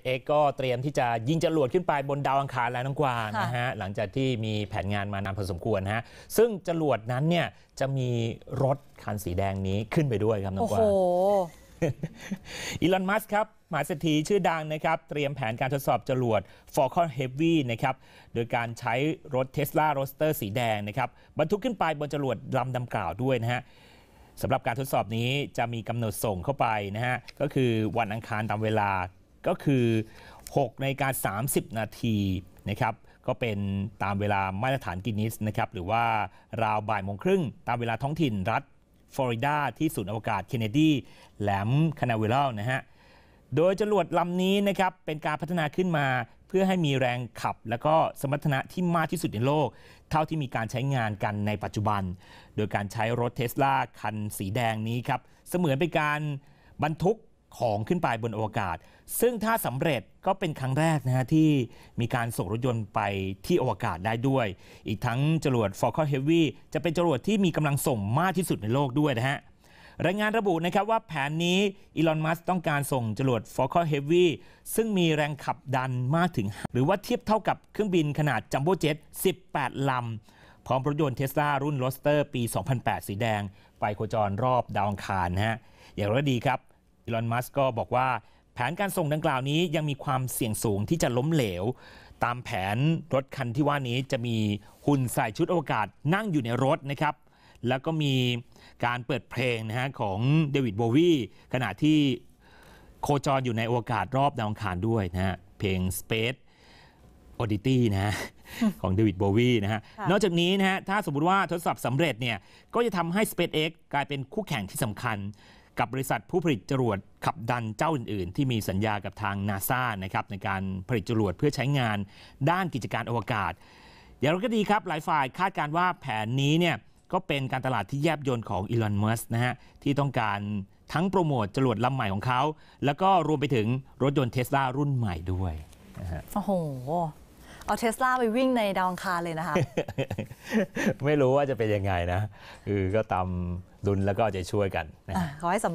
SX ก็เตรียมที่จะยิงจรวดขึ้นไปบนดาวอังคารแล้วน้องกวางนะฮะหลังจากที่มีแผนงานมานานพอสมควรฮะซึ่งจรวดนั้นเนี่ยจะมีรถคันสีแดงนี้ขึ้นไปด้วยครับน้องกวางอีลอนมัสครับมหาเศรษฐีชื่อดังนะครับ เตรียมแผนการทดสอบจรวด Falcon Heavy นะครับโดยการใช้รถ Tesla Roadster สีแดงนะครับบรรทุกขึ้นไปบนจรวดลำดังกล่าวด้วยนะฮะสำหรับการทดสอบนี้จะมีกำหนดส่งเข้าไปนะฮะก็คือวันอังคารตามเวลาก็คือ 6 ในการ 30 นาทีนะครับก็เป็นตามเวลามาตรฐานกินนิสนะครับหรือว่า ราวบ่ายโมงครึ่ง ตามเวลาท้องถิ่นรัฐ ฟลอริดา ที่ศูนย์อวกาศ เคนเนดีแหลมคานาเวลนะฮะโดยจรวดลำนี้นะครับเป็นการพัฒนาขึ้นมาเพื่อให้มีแรงขับ และก็สมรรถนะที่มากที่สุดในโลก เท่าที่มีการใช้งานกันในปัจจุบัน โดยการใช้รถเทสลาคันสีแดงนี้ครับเสมือนเป็นการบรรทุกของขึ้นไปบนอวกาศซึ่งถ้าสำเร็จก็เป็นครั้งแรกนะฮะที่มีการส่งรถยนต์ไปที่อวกาศได้ด้วย อีกทั้งจรวด Falcon Heavy จะเป็นจรวดที่มีกำลังส่งมากที่สุดในโลกด้วยนะฮะรายงานระบุนะครับว่าแผนนี้อีลอนมัสต้องการส่งจรวด Falcon Heavy ซึ่งมีแรงขับดันมากถึงหรือว่า เทียบเท่ากับเครื่องบินขนาดจัมโบ้เจ็ต18 ลำพร้อมรถยนต์เทสลารุ่นโรสเตอร์ปี 2008 สีแดงไปโคจรรอบดาวอังคารนะฮะอย่างไรดีครับอีลอนมัสก็บอกว่าแผนการส่งดังกล่าวนี้ยังมีความเสี่ยงสูงที่จะล้มเหลวตามแผนรถคันที่ว่านี้จะมีหุ่นใส่ชุดอวกาศนั่งอยู่ในรถนะครับแล้วก็มีการเปิดเพลงนะฮะของเดวิดโบวี ขณะที่โคจรอยู่ในอวกาศรอบดาวอังคารด้วยนะฮะเพลง Space Oddity นะฮะของเดวิดโบวีนะฮะนอกจากนี้นะฮะถ้าสมมติว่าทดสอบสำเร็จเนี่ยก็จะทำให้ SpaceX กลายเป็นคู่แข่งที่สำคัญกับบริษัทผู้ผลิตจรวดขับดันเจ้าอื่นๆ ที่มีสัญญากับทางนาซานะครับในการผลิตจรวดเพื่อใช้งานด้านกิจการอวกาศอย่างไรก็ดีครับ หลายฝ่ายคาดการว่าแผนนี้เนี่ยก็เป็นการตลาดที่แยบยลของอีลอนมัสนะฮะที่ต้องการทั้งโปรโมทจรวดลำใหม่ของเขาแล้วก็รวมไปถึงรถยนต์เทสลารุ่นใหม่ด้วยนะฮะโอ้โหเอาเทสลาไปวิ่งในดาวังคารเลยนะคะ ไม่รู้ว่าจะเป็นยังไงนะ คือก็ตามดุลแล้วก็จะช่วยกันนะขอให้สำ